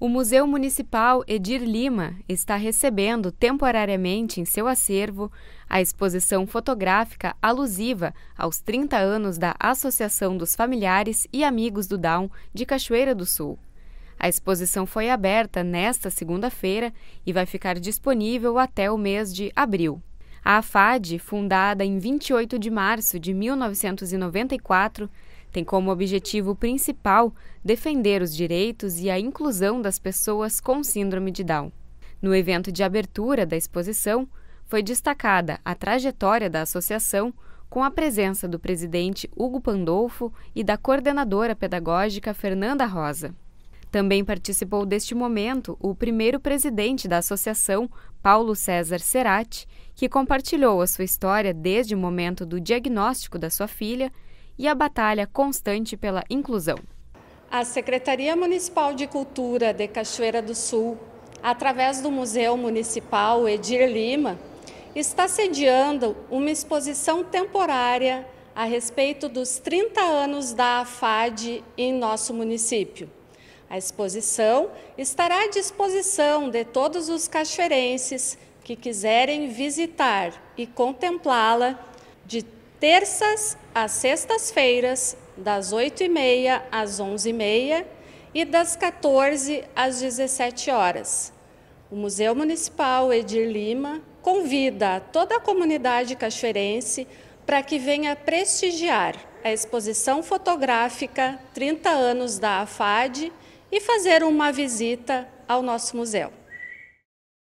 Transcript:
O Museu Municipal Edir Lima está recebendo temporariamente em seu acervo a exposição fotográfica alusiva aos 30 anos da Associação dos Familiares e Amigos do Down de Cachoeira do Sul. A exposição foi aberta nesta segunda-feira e vai ficar disponível até o mês de abril. A AFAD, fundada em 28 de março de 1994, tem como objetivo principal defender os direitos e a inclusão das pessoas com síndrome de Down. No evento de abertura da exposição, foi destacada a trajetória da associação com a presença do presidente Hugo Pandolfo e da coordenadora pedagógica Fernanda Rosa. Também participou deste momento o primeiro presidente da associação, Paulo César Serati, que compartilhou a sua história desde o momento do diagnóstico da sua filha e a batalha constante pela inclusão. A Secretaria Municipal de Cultura de Cachoeira do Sul, através do Museu Municipal Edir Lima, está sediando uma exposição temporária a respeito dos 30 anos da AFAD em nosso município. A exposição estará à disposição de todos os cachoeirenses que quiserem visitar e contemplá-la de terças às sextas-feiras, das 8h30 às 11h30 e das 14 às 17 horas. O Museu Municipal Edir Lima convida toda a comunidade cachoeirense para que venha prestigiar a exposição fotográfica 30 anos da AFAD e fazer uma visita ao nosso museu.